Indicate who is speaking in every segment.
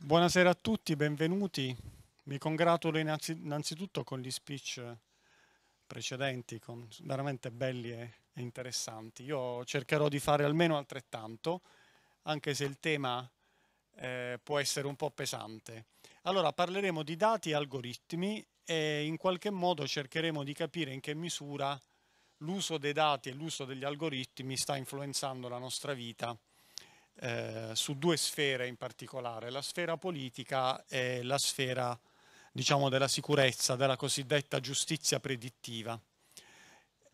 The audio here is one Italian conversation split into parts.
Speaker 1: Buonasera a tutti, benvenuti. Mi congratulo innanzitutto con gli speech precedenti, con, veramente belli e, interessanti. Io cercherò di fare almeno altrettanto, anche se il tema eh, può essere un po' pesante. Allora parleremo di dati e algoritmi e in qualche modo cercheremo di capire in che misura l'uso dei dati e l'uso degli algoritmi sta influenzando la nostra vita eh, su due sfere in particolare, la sfera politica e la sfera diciamo, della sicurezza, della cosiddetta giustizia predittiva.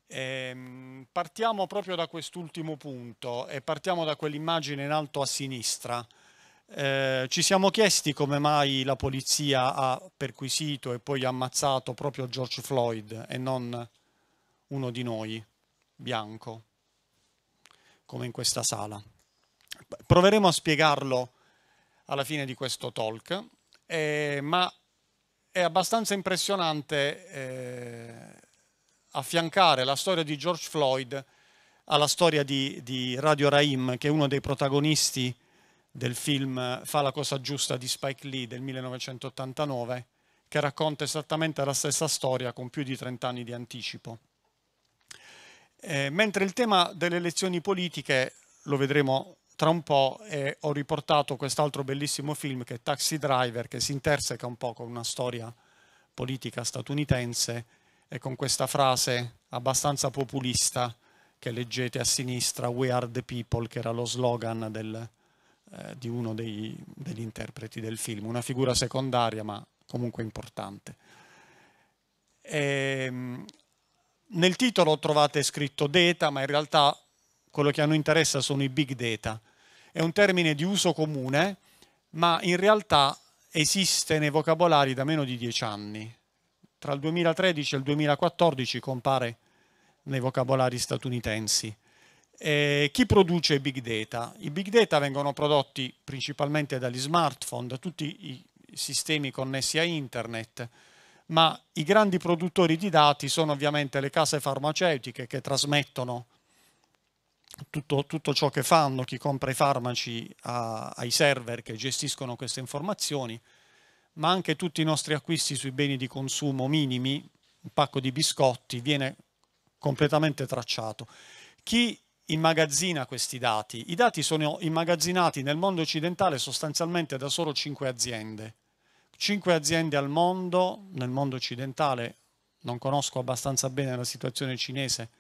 Speaker 1: E, ehm, partiamo proprio da quest'ultimo punto e partiamo da quell'immagine in alto a sinistra. Eh, ci siamo chiesti come mai la polizia ha perquisito e poi ammazzato proprio George Floyd e non uno di noi, bianco, come in questa sala. Proveremo a spiegarlo alla fine di questo talk, eh, ma è abbastanza impressionante eh, affiancare la storia di George Floyd alla storia di, di Radio Raim, che è uno dei protagonisti del film Fa la cosa giusta di Spike Lee del 1989, che racconta esattamente la stessa storia con più di 30 anni di anticipo. Eh, mentre il tema delle elezioni politiche, lo vedremo tra un po' eh, ho riportato quest'altro bellissimo film che è Taxi Driver, che si interseca un po' con una storia politica statunitense e con questa frase abbastanza populista che leggete a sinistra, We are the people, che era lo slogan del, eh, di uno dei, degli interpreti del film, una figura secondaria ma comunque importante. E, ehm, nel titolo trovate scritto Data, ma in realtà quello che a noi interessa sono i big data. È un termine di uso comune, ma in realtà esiste nei vocabolari da meno di dieci anni. Tra il 2013 e il 2014 compare nei vocabolari statunitensi. Eh, chi produce i big data? I big data vengono prodotti principalmente dagli smartphone, da tutti i sistemi connessi a internet, ma i grandi produttori di dati sono ovviamente le case farmaceutiche che trasmettono tutto, tutto, ciò che fanno, chi compra i farmaci a, ai server che gestiscono queste informazioni, ma anche tutti i nostri acquisti sui beni di consumo minimi, un pacco di biscotti, viene completamente tracciato. Chi immagazzina questi dati? I dati sono immagazzinati nel mondo occidentale sostanzialmente da solo cinque aziende. Cinque aziende al mondo, nel mondo occidentale, non conosco abbastanza bene la situazione cinese,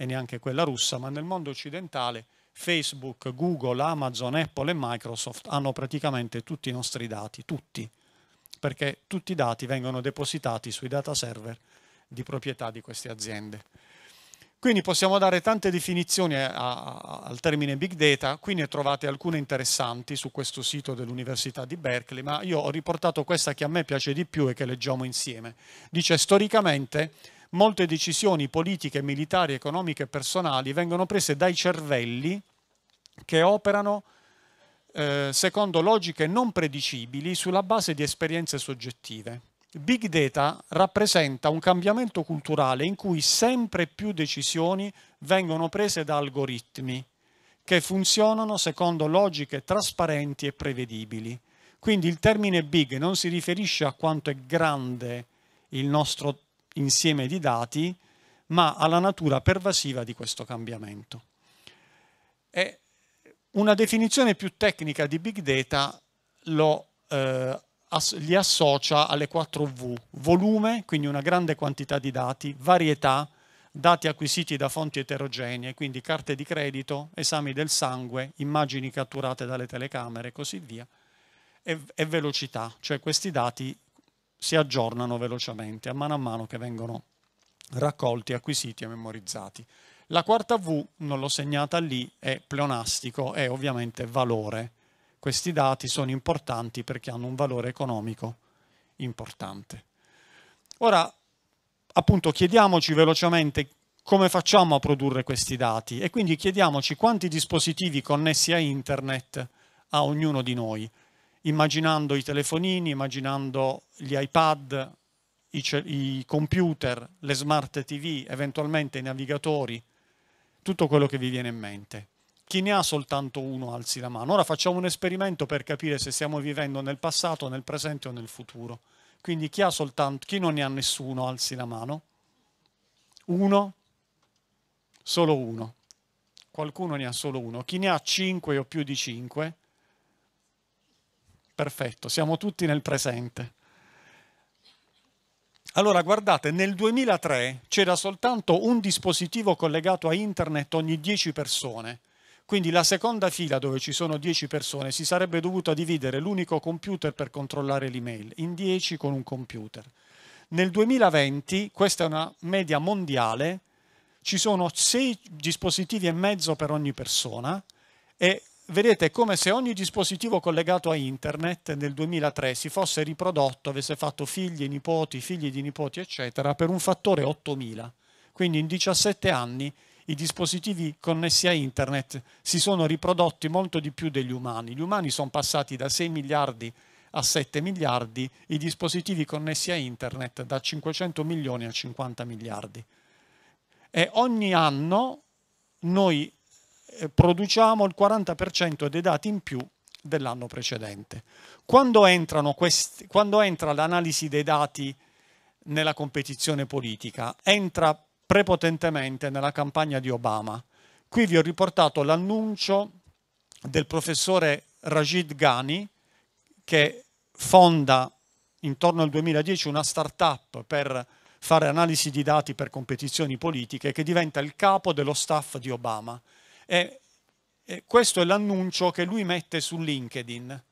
Speaker 1: e neanche quella russa, ma nel mondo occidentale Facebook, Google, Amazon, Apple e Microsoft hanno praticamente tutti i nostri dati, tutti, perché tutti i dati vengono depositati sui data server di proprietà di queste aziende. Quindi possiamo dare tante definizioni a, a, al termine big data, qui ne trovate alcune interessanti su questo sito dell'Università di Berkeley, ma io ho riportato questa che a me piace di più e che leggiamo insieme. Dice storicamente molte decisioni politiche, militari, economiche e personali vengono prese dai cervelli che operano eh, secondo logiche non predicibili sulla base di esperienze soggettive. Big data rappresenta un cambiamento culturale in cui sempre più decisioni vengono prese da algoritmi che funzionano secondo logiche trasparenti e prevedibili. Quindi il termine big non si riferisce a quanto è grande il nostro insieme di dati, ma alla natura pervasiva di questo cambiamento. E una definizione più tecnica di big data lo, eh, ass- li associa alle 4 V, volume, quindi una grande quantità di dati, varietà, dati acquisiti da fonti eterogenee, quindi carte di credito, esami del sangue, immagini catturate dalle telecamere e così via, e, e velocità, cioè questi dati si aggiornano velocemente a mano a mano che vengono raccolti, acquisiti e memorizzati. La quarta V, non l'ho segnata lì, è pleonastico è ovviamente valore. Questi dati sono importanti perché hanno un valore economico importante. Ora, appunto, chiediamoci velocemente come facciamo a produrre questi dati e quindi chiediamoci quanti dispositivi connessi a internet ha ognuno di noi immaginando i telefonini, immaginando gli iPad, i, i computer, le smart TV, eventualmente i navigatori, tutto quello che vi viene in mente. Chi ne ha soltanto uno alzi la mano. Ora facciamo un esperimento per capire se stiamo vivendo nel passato, nel presente o nel futuro. Quindi chi, ha soltanto, chi non ne ha nessuno alzi la mano. Uno, solo uno. Qualcuno ne ha solo uno. Chi ne ha cinque o più di cinque? Perfetto, siamo tutti nel presente. Allora, guardate, nel 2003 c'era soltanto un dispositivo collegato a internet ogni 10 persone. Quindi la seconda fila dove ci sono 10 persone si sarebbe dovuta dividere l'unico computer per controllare l'email, in 10 con un computer. Nel 2020, questa è una media mondiale, ci sono 6 dispositivi e mezzo per ogni persona e vedete, è come se ogni dispositivo collegato a internet nel 2003 si fosse riprodotto, avesse fatto figli, nipoti, figli di nipoti, eccetera, per un fattore 8000. Quindi in 17 anni i dispositivi connessi a internet si sono riprodotti molto di più degli umani. Gli umani sono passati da 6 miliardi a 7 miliardi, i dispositivi connessi a internet da 500 milioni a 50 miliardi. E ogni anno noi eh, produciamo il 40% dei dati in più dell'anno precedente. Quando, questi, quando entra l'analisi dei dati nella competizione politica? Entra prepotentemente nella campagna di Obama. Qui vi ho riportato l'annuncio del professore Rajid Ghani che fonda intorno al 2010 una start-up per fare analisi di dati per competizioni politiche che diventa il capo dello staff di Obama e, questo è l'annuncio che lui mette su LinkedIn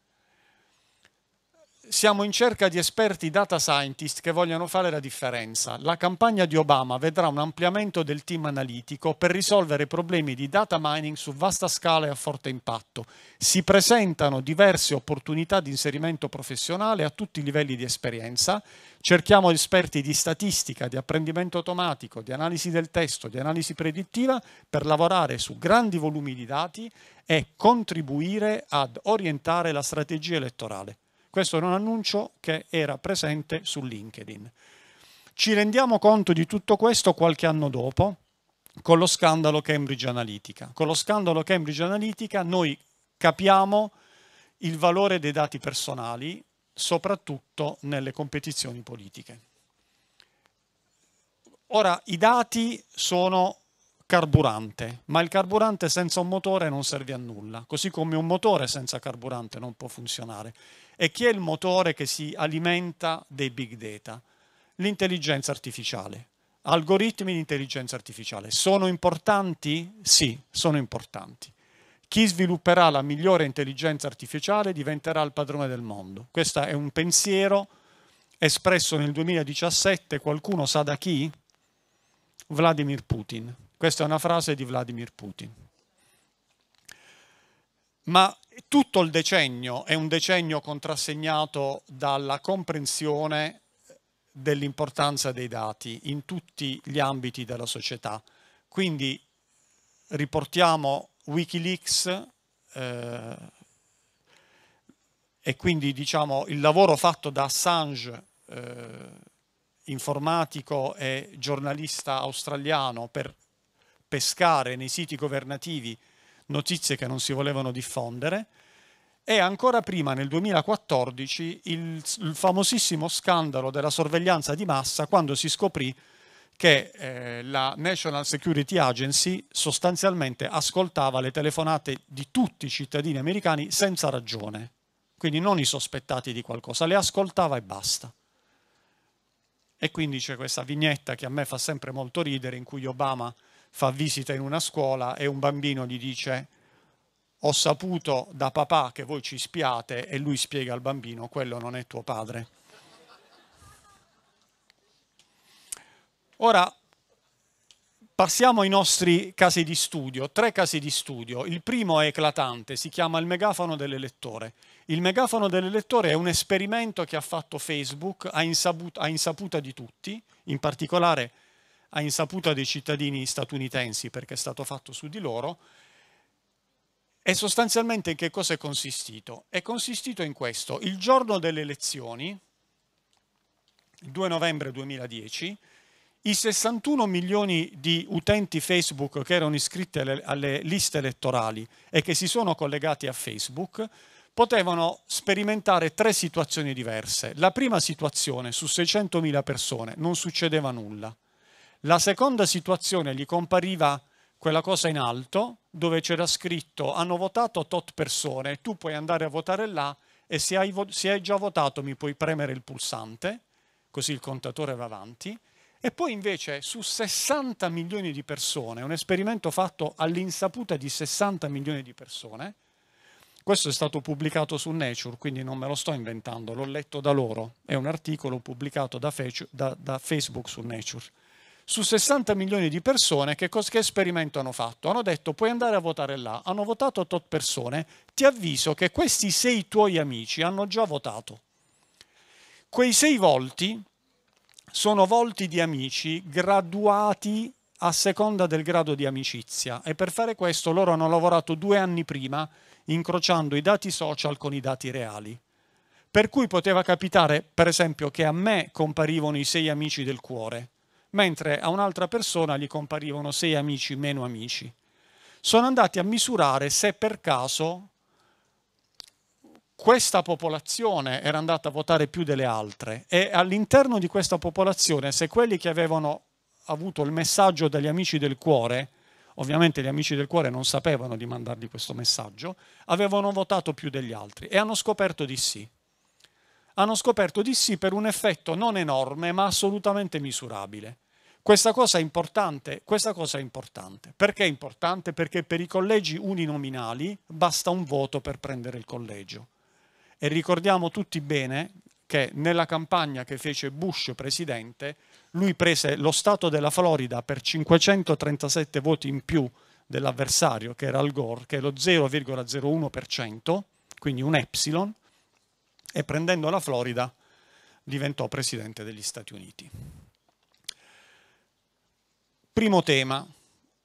Speaker 1: siamo in cerca di esperti data scientist che vogliano fare la differenza. La campagna di Obama vedrà un ampliamento del team analitico per risolvere problemi di data mining su vasta scala e a forte impatto. Si presentano diverse opportunità di inserimento professionale a tutti i livelli di esperienza. Cerchiamo esperti di statistica, di apprendimento automatico, di analisi del testo, di analisi predittiva per lavorare su grandi volumi di dati e contribuire ad orientare la strategia elettorale. Questo era un annuncio che era presente su LinkedIn. Ci rendiamo conto di tutto questo qualche anno dopo con lo scandalo Cambridge Analytica. Con lo scandalo Cambridge Analytica noi capiamo il valore dei dati personali, soprattutto nelle competizioni politiche. Ora, i dati sono carburante, ma il carburante senza un motore non serve a nulla, così come un motore senza carburante non può funzionare. E chi è il motore che si alimenta dei big data? L'intelligenza artificiale. Algoritmi di intelligenza artificiale. Sono importanti? Sì, sono importanti. Chi svilupperà la migliore intelligenza artificiale diventerà il padrone del mondo. Questo è un pensiero espresso nel 2017, qualcuno sa da chi? Vladimir Putin. Questa è una frase di Vladimir Putin ma tutto il decennio è un decennio contrassegnato dalla comprensione dell'importanza dei dati in tutti gli ambiti della società. Quindi riportiamo Wikileaks eh, e quindi diciamo il lavoro fatto da Assange, eh, informatico e giornalista australiano, per pescare nei siti governativi notizie che non si volevano diffondere, e ancora prima, nel 2014, il, il famosissimo scandalo della sorveglianza di massa quando si scoprì che eh, la National Security Agency sostanzialmente ascoltava le telefonate di tutti i cittadini americani senza ragione, quindi non i sospettati di qualcosa, le ascoltava e basta. E quindi c'è questa vignetta che a me fa sempre molto ridere in cui Obama fa visita in una scuola e un bambino gli dice ho saputo da papà che voi ci spiate e lui spiega al bambino quello non è tuo padre. Ora passiamo ai nostri casi di studio, tre casi di studio. Il primo è eclatante, si chiama il megafono dell'elettore. Il megafono dell'elettore è un esperimento che ha fatto Facebook a, insaputa di tutti, in particolare a insaputa dei cittadini statunitensi perché è stato fatto su di loro, e sostanzialmente in che cosa è consistito? È consistito in questo. Il giorno delle elezioni, il 2 novembre 2010, i 61 milioni di utenti Facebook che erano iscritti alle, alle liste elettorali e che si sono collegati a Facebook potevano sperimentare tre situazioni diverse. La prima situazione, su 600.000 persone, non succedeva nulla. La seconda situazione gli compariva quella cosa in alto dove c'era scritto hanno votato tot persone, tu puoi andare a votare là e se hai, se hai già votato mi puoi premere il pulsante, così il contatore va avanti. E poi invece su 60 milioni di persone, un esperimento fatto all'insaputa di 60 milioni di persone, questo è stato pubblicato su Nature, quindi non me lo sto inventando, l'ho letto da loro, è un articolo pubblicato da, da, da Facebook su Nature su 60 milioni di persone che, che esperimento hanno fatto? Hanno detto puoi andare a votare là, hanno votato tot persone, ti avviso che questi sei tuoi amici hanno già votato. Quei sei volti sono volti di amici graduati a seconda del grado di amicizia e per fare questo loro hanno lavorato due anni prima incrociando i dati social con i dati reali. Per cui poteva capitare, per esempio, che a me comparivano i sei amici del cuore, mentre a un'altra persona gli comparivano sei amici meno amici. Sono andati a misurare se per caso questa popolazione era andata a votare più delle altre e all'interno di questa popolazione se quelli che avevano avuto il messaggio dagli amici del cuore, ovviamente gli amici del cuore non sapevano di mandargli questo messaggio, avevano votato più degli altri e hanno scoperto di sì. Hanno scoperto di sì per un effetto non enorme ma assolutamente misurabile. Questa cosa è importante, questa cosa è importante. Perché è importante? Perché per i collegi uninominali basta un voto per prendere il collegio. E ricordiamo tutti bene che nella campagna che fece Bush presidente, lui prese lo Stato della Florida per 537 voti in più dell'avversario, che era Al Gore, che è lo 0,01%, quindi un epsilon, e prendendo la Florida diventò presidente degli Stati Uniti. Primo tema,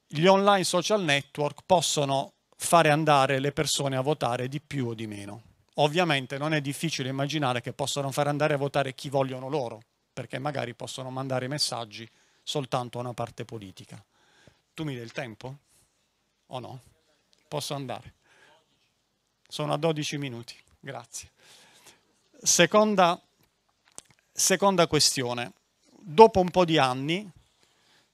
Speaker 1: gli online social network possono fare andare le persone a votare di più o di meno. Ovviamente non è difficile immaginare che possano far andare a votare chi vogliono loro, perché magari possono mandare messaggi soltanto a una parte politica. Tu mi dai il tempo? O no? Posso andare? Sono a 12 minuti, grazie. Seconda, seconda questione. Dopo un po' di anni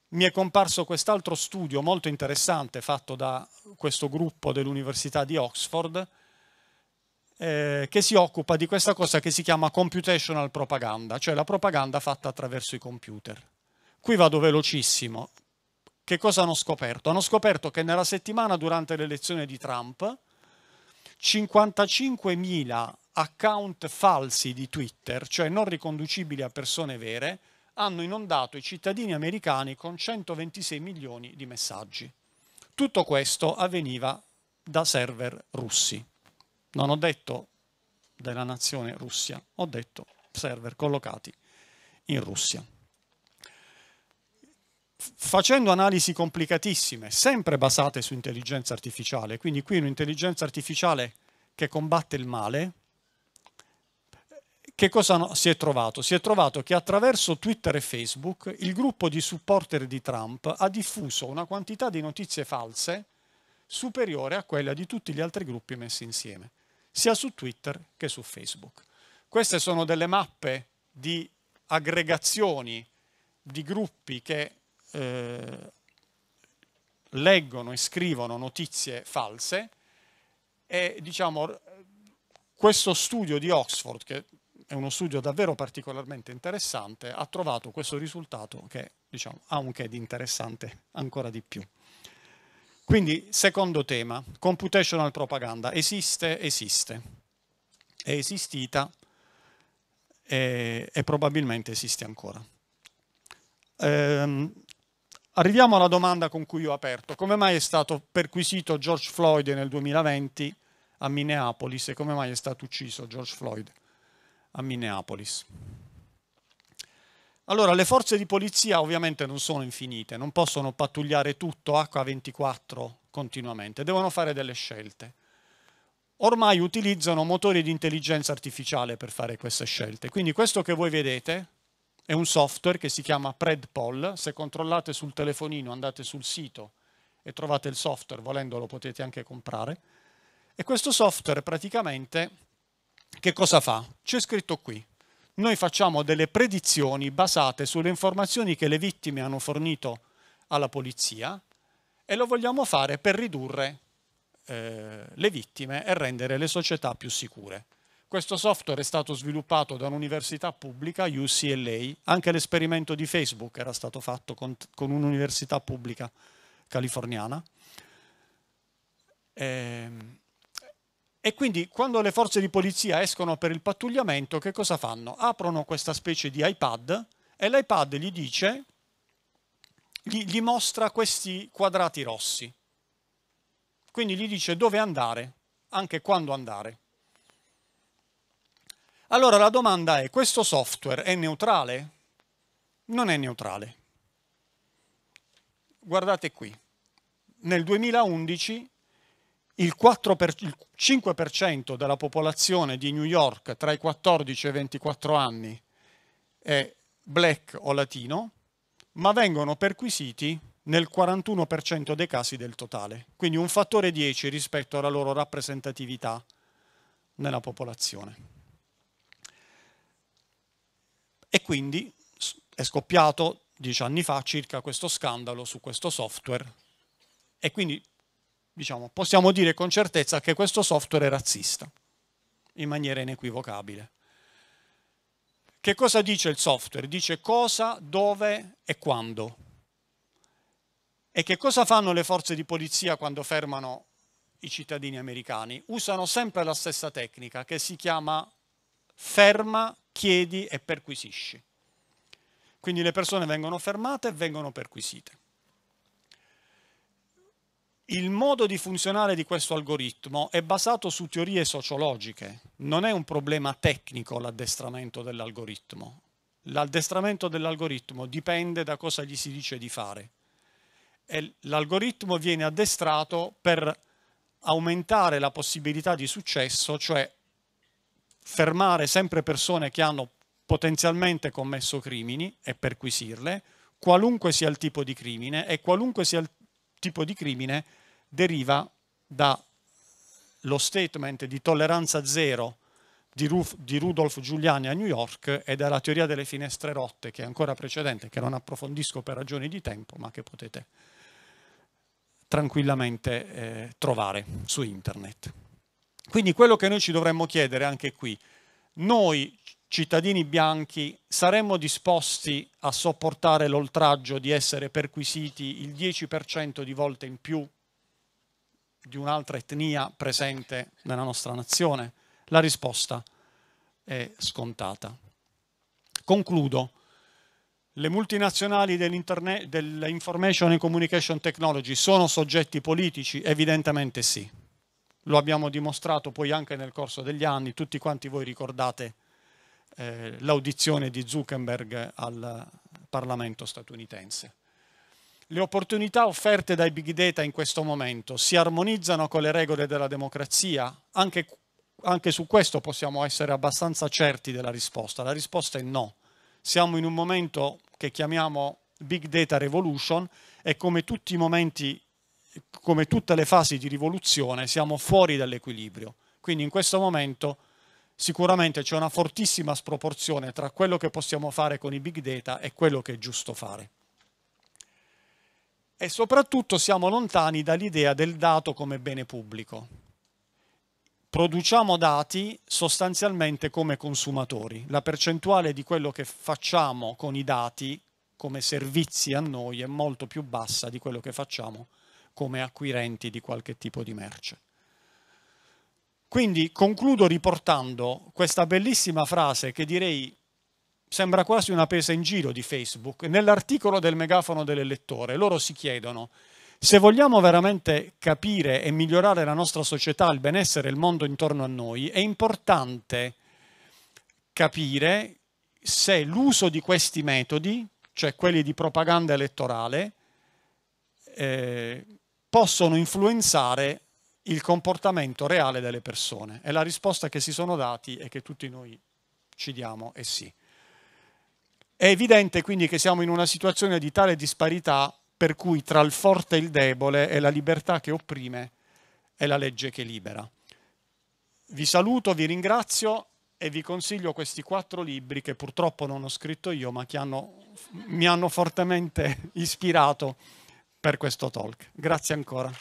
Speaker 1: mi è comparso quest'altro studio molto interessante fatto da questo gruppo dell'Università di Oxford eh, che si occupa di questa cosa che si chiama computational propaganda, cioè la propaganda fatta attraverso i computer. Qui vado velocissimo. Che cosa hanno scoperto? Hanno scoperto che nella settimana durante l'elezione di Trump 55.000 account falsi di Twitter, cioè non riconducibili a persone vere, hanno inondato i cittadini americani con 126 milioni di messaggi. Tutto questo avveniva da server russi. Non ho detto della nazione Russia, ho detto server collocati in Russia. Facendo analisi complicatissime, sempre basate su intelligenza artificiale, quindi qui un'intelligenza artificiale che combatte il male, che cosa si è trovato? Si è trovato che attraverso Twitter e Facebook il gruppo di supporter di Trump ha diffuso una quantità di notizie false superiore a quella di tutti gli altri gruppi messi insieme, sia su Twitter che su Facebook. Queste sono delle mappe di aggregazioni di gruppi che eh, leggono e scrivono notizie false e diciamo questo studio di Oxford che è uno studio davvero particolarmente interessante, ha trovato questo risultato che diciamo, ha un che di interessante ancora di più. Quindi, secondo tema, computational propaganda. Esiste? Esiste. È esistita e, e probabilmente esiste ancora. Ehm, arriviamo alla domanda con cui ho aperto. Come mai è stato perquisito George Floyd nel 2020 a Minneapolis e come mai è stato ucciso George Floyd? a Minneapolis. Allora, le forze di polizia ovviamente non sono infinite, non possono pattugliare tutto H24 continuamente, devono fare delle scelte. Ormai utilizzano motori di intelligenza artificiale per fare queste scelte. Quindi questo che voi vedete è un software che si chiama PredPol. Se controllate sul telefonino, andate sul sito e trovate il software, volendolo potete anche comprare. E questo software praticamente che cosa fa? C'è scritto qui. Noi facciamo delle predizioni basate sulle informazioni che le vittime hanno fornito alla polizia e lo vogliamo fare per ridurre eh, le vittime e rendere le società più sicure. Questo software è stato sviluppato da un'università pubblica, UCLA, anche l'esperimento di Facebook era stato fatto con, con un'università pubblica californiana. Ehm, e quindi quando le forze di polizia escono per il pattugliamento, che cosa fanno? Aprono questa specie di iPad e l'iPad gli dice, gli, gli mostra questi quadrati rossi. Quindi gli dice dove andare, anche quando andare. Allora la domanda è, questo software è neutrale? Non è neutrale. Guardate qui, nel 2011 il, per, il 5% della popolazione di New York tra i 14 e i 24 anni è black o latino, ma vengono perquisiti nel 41% dei casi del totale, quindi un fattore 10 rispetto alla loro rappresentatività nella popolazione. E quindi è scoppiato dieci anni fa circa questo scandalo su questo software e quindi diciamo, possiamo dire con certezza che questo software è razzista, in maniera inequivocabile. Che cosa dice il software? Dice cosa, dove e quando. E che cosa fanno le forze di polizia quando fermano i cittadini americani? Usano sempre la stessa tecnica che si chiama ferma, chiedi e perquisisci. Quindi le persone vengono fermate e vengono perquisite il modo di funzionare di questo algoritmo è basato su teorie sociologiche, non è un problema tecnico l'addestramento dell'algoritmo. L'addestramento dell'algoritmo dipende da cosa gli si dice di fare. E l'algoritmo viene addestrato per aumentare la possibilità di successo, cioè fermare sempre persone che hanno potenzialmente commesso crimini e perquisirle, qualunque sia il tipo di crimine e qualunque sia il tipo di crimine deriva dallo statement di tolleranza zero di, Ruf, di Rudolf Giuliani a New York e dalla teoria delle finestre rotte, che è ancora precedente, che non approfondisco per ragioni di tempo, ma che potete tranquillamente eh, trovare su internet. Quindi quello che noi ci dovremmo chiedere anche qui, noi cittadini bianchi saremmo disposti a sopportare l'oltraggio di essere perquisiti il 10% di volte in più di un'altra etnia presente nella nostra nazione? La risposta è scontata. Concludo. Le multinazionali dell'information and communication technology sono soggetti politici? Evidentemente sì. Lo abbiamo dimostrato poi anche nel corso degli anni, tutti quanti voi ricordate eh, l'audizione di Zuckerberg al Parlamento statunitense. Le opportunità offerte dai big data in questo momento si armonizzano con le regole della democrazia? Anche, anche su questo possiamo essere abbastanza certi della risposta. La risposta è no. Siamo in un momento che chiamiamo Big Data Revolution e come tutti i momenti, come tutte le fasi di rivoluzione, siamo fuori dall'equilibrio. Quindi in questo momento sicuramente c'è una fortissima sproporzione tra quello che possiamo fare con i big data e quello che è giusto fare e soprattutto siamo lontani dall'idea del dato come bene pubblico. Produciamo dati sostanzialmente come consumatori. La percentuale di quello che facciamo con i dati come servizi a noi è molto più bassa di quello che facciamo come acquirenti di qualche tipo di merce. Quindi concludo riportando questa bellissima frase che direi sembra quasi una presa in giro di Facebook, nell'articolo del megafono dell'elettore. Loro si chiedono, se vogliamo veramente capire e migliorare la nostra società, il benessere il mondo intorno a noi, è importante capire se l'uso di questi metodi, cioè quelli di propaganda elettorale, eh, possono influenzare il comportamento reale delle persone. E la risposta che si sono dati e che tutti noi ci diamo è sì. È evidente quindi che siamo in una situazione di tale disparità per cui tra il forte e il debole è la libertà che opprime e la legge che libera. Vi saluto, vi ringrazio e vi consiglio questi quattro libri che purtroppo non ho scritto io, ma che hanno, mi hanno fortemente ispirato per questo talk. Grazie ancora.